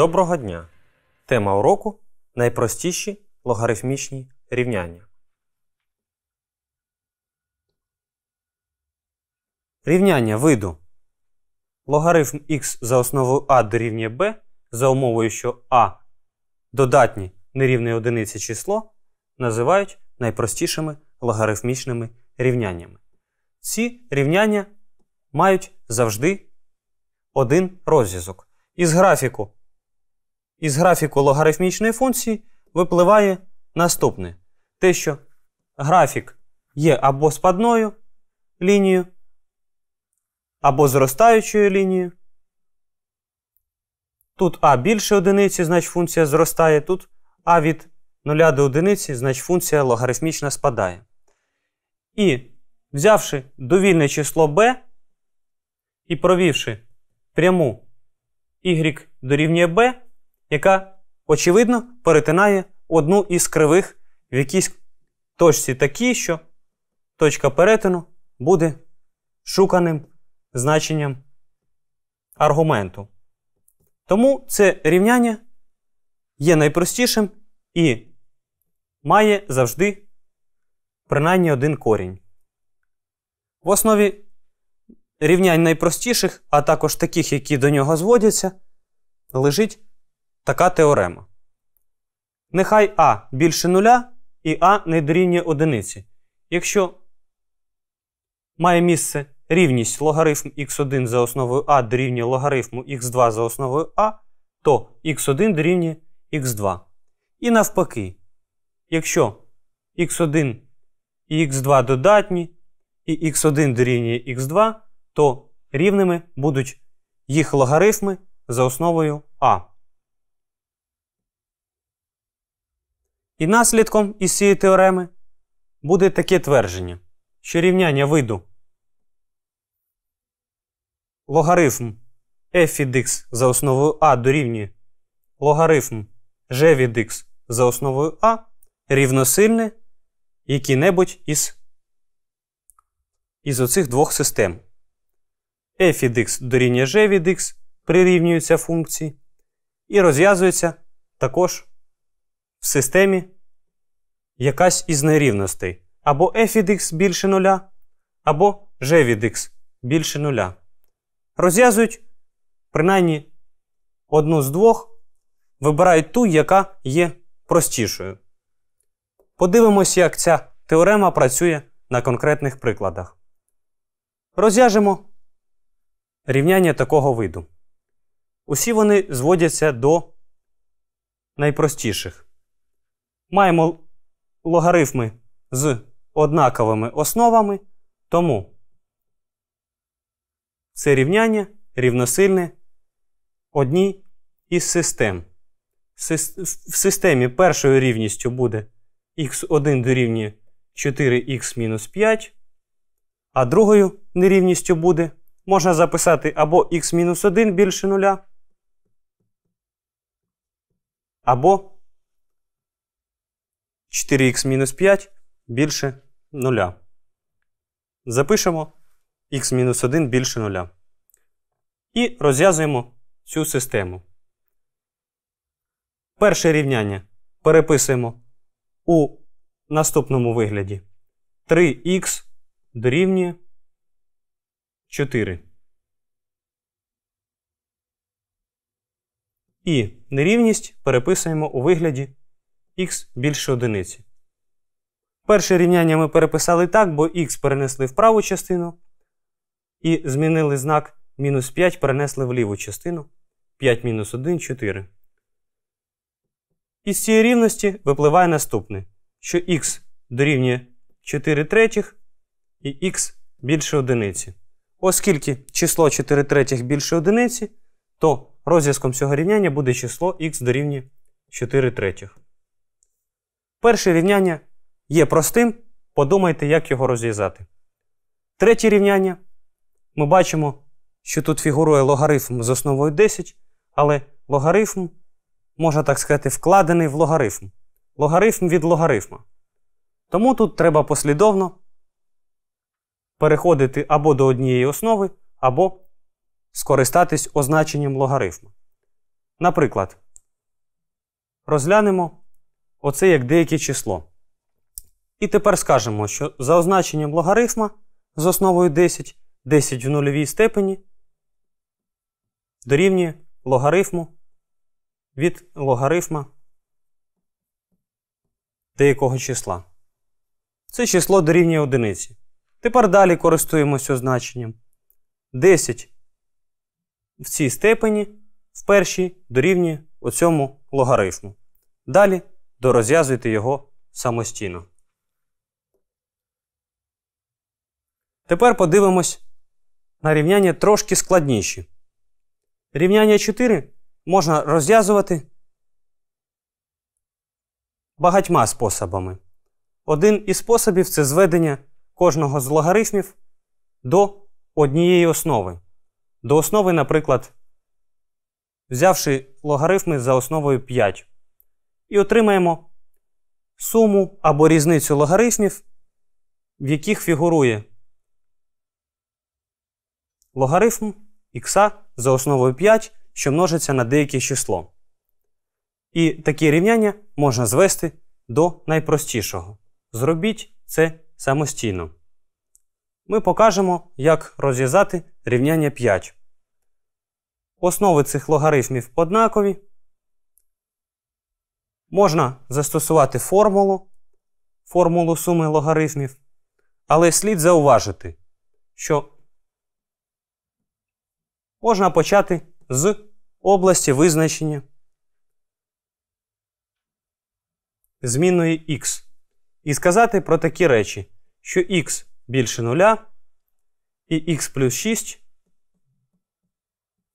Доброго дня! Тема уроку найпростіші логарифмічні рівняння. Рівняння виду. Логарифм х за основою а дорівнює b за умовою, що а додатні нерівне одиниці число називають найпростішими логарифмічними рівняннями. Ці рівняння мають завжди один розв'язок. Із графіку із графіку логарифмічної функції випливає наступне: те, що графік є або спадною лінією, або зростаючою лінією. Тут А більше одиниці, значить функція зростає. Тут А від 0 до одиниці, значить функція логарифмічна спадає. І взявши довільне число b і провівши пряму y дорівнює b, яка, очевидно, перетинає одну із кривих в якійсь точці такій, що точка перетину буде шуканим значенням аргументу. Тому це рівняння є найпростішим і має завжди принаймні один корінь. В основі рівнянь найпростіших, а також таких, які до нього зводяться, лежить така теорема. Нехай А більше нуля і А не дорівнює одиниці. Якщо має місце рівність логарифм х1 за основою А дорівнює логарифму х2 за основою А, то х1 дорівнює х2. І навпаки, якщо х1 і х2 додатні, і х1 дорівнює х2, то рівними будуть їх логарифми за основою А. І наслідком із цієї теореми буде таке твердження, що рівняння виду логарифм f від x за основою а дорівнює логарифм g від x за основою а рівносильне якій-небудь із із оцих двох систем. f від x дорівнює g від x прирівнюється функції і розв'язується також в системі якась із нерівностей. Або f від x більше нуля, або g від x більше нуля. Розв'язують принаймні одну з двох, вибирають ту, яка є простішою. Подивимося, як ця теорема працює на конкретних прикладах. Розв'яжемо рівняння такого виду. Усі вони зводяться до найпростіших маємо логарифми з однаковими основами, тому це рівняння рівносильне одній із систем. В системі першою рівністю буде х1 дорівнює 4х-5, а другою нерівністю буде. Можна записати або х-1 більше нуля, або 4х-5 більше 0. Запишемо х-1 більше 0. І розв'язуємо цю систему. Перше рівняння переписуємо у наступному вигляді. 3х дорівнює 4. І нерівність переписуємо у вигляді х більше одиниці. Перше рівняння ми переписали так, бо х перенесли в праву частину і змінили знак мінус 5 перенесли в ліву частину. 5 мінус 1 4. Із цієї рівності випливає наступне, що х дорівнює 4 третіх і х більше одиниці. Оскільки число 4 третіх більше одиниці, то розв'язком цього рівняння буде число х дорівнює 4 третіх. Перше рівняння є простим. Подумайте, як його розв'язати. Третє рівняння. Ми бачимо, що тут фігурує логарифм з основою 10, але логарифм, можна так сказати, вкладений в логарифм. Логарифм від логарифма. Тому тут треба послідовно переходити або до однієї основи, або скористатись означенням логарифма. Наприклад, розглянемо оце як деяке число. І тепер скажемо, що за означенням логарифма з основою 10, 10 в нульовій степені дорівнює логарифму від логарифма деякого числа. Це число дорівнює одиниці. Тепер далі користуємося значенням 10 в цій степені в першій дорівнює оцьому логарифму. Далі дорозв'язуйте його самостійно. Тепер подивимось на рівняння трошки складніші. Рівняння 4 можна розв'язувати багатьма способами. Один із способів це зведення кожного з логарифмів до однієї основи. До основи, наприклад, взявши логарифми за основою 5 і отримаємо суму або різницю логарифмів, в яких фігурує логарифм х за основою 5, що множиться на деяке число. І такі рівняння можна звести до найпростішого. Зробіть це самостійно. Ми покажемо, як розв'язати рівняння 5. Основи цих логарифмів однакові. Можна застосувати формулу, формулу суми логарифмів, але слід зауважити, що можна почати з області визначення змінної x. І сказати про такі речі, що х більше нуля і х плюс 6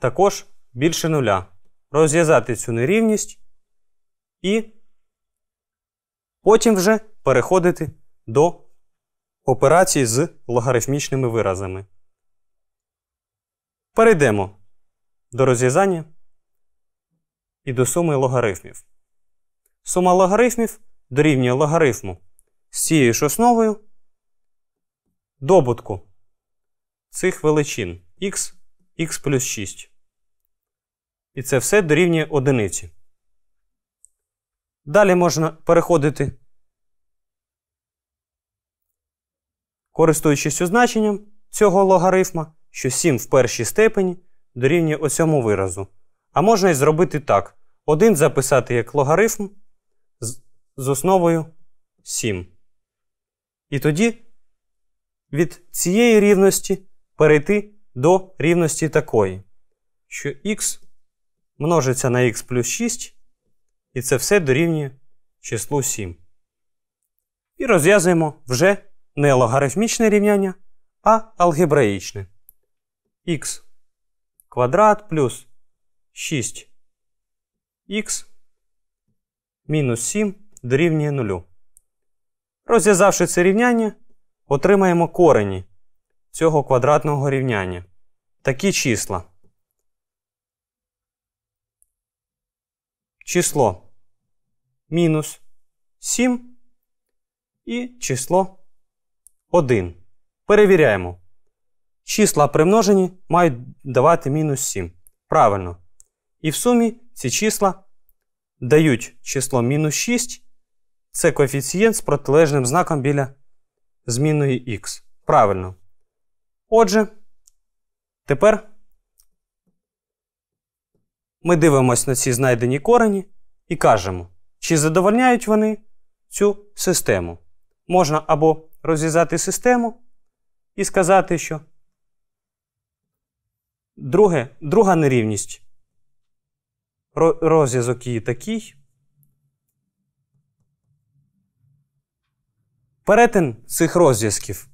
також більше нуля. Розв'язати цю нерівність і потім вже переходити до операцій з логарифмічними виразами. Перейдемо до розв'язання і до суми логарифмів. Сума логарифмів дорівнює логарифму з цією ж основою добутку цих величин x, x плюс 6. І це все дорівнює одиниці. Далі можна переходити, користуючись означенням цього логарифма, що 7 в першій степені дорівнює оцьому виразу. А можна і зробити так. 1 записати як логарифм з основою 7. І тоді від цієї рівності перейти до рівності такої, що х множиться на х плюс 6. І це все дорівнює числу 7. І розв'язуємо вже не логарифмічне рівняння, а алгебраїчне. Х квадрат плюс 6х мінус 7 дорівнює 0. Розв'язавши це рівняння, отримаємо корені цього квадратного рівняння. Такі числа. число мінус 7 і число 1. Перевіряємо. Числа примножені мають давати мінус 7. Правильно. І в сумі ці числа дають число мінус 6. Це коефіцієнт з протилежним знаком біля змінної х. Правильно. Отже, тепер ми дивимося на ці знайдені корені і кажемо, чи задовольняють вони цю систему. Можна або розв'язати систему і сказати, що друге, друга нерівність розв'язок її такий. Перетин цих розв'язків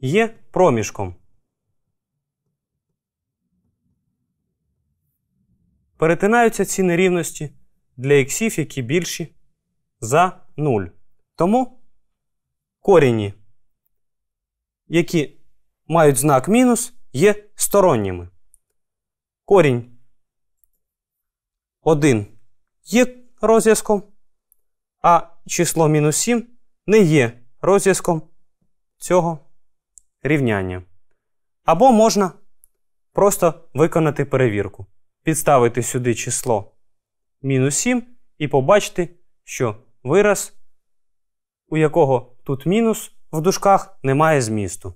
є проміжком. перетинаються ці нерівності для іксів, які більші за 0. Тому коріні, які мають знак мінус, є сторонніми. Корінь 1 є розв'язком, а число мінус 7 не є розв'язком цього рівняння. Або можна просто виконати перевірку підставити сюди число мінус 7 і побачити, що вираз, у якого тут мінус в дужках, немає змісту.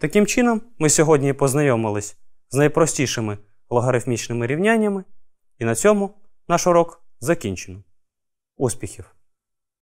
Таким чином, ми сьогодні познайомились з найпростішими логарифмічними рівняннями, і на цьому наш урок закінчено. Успіхів!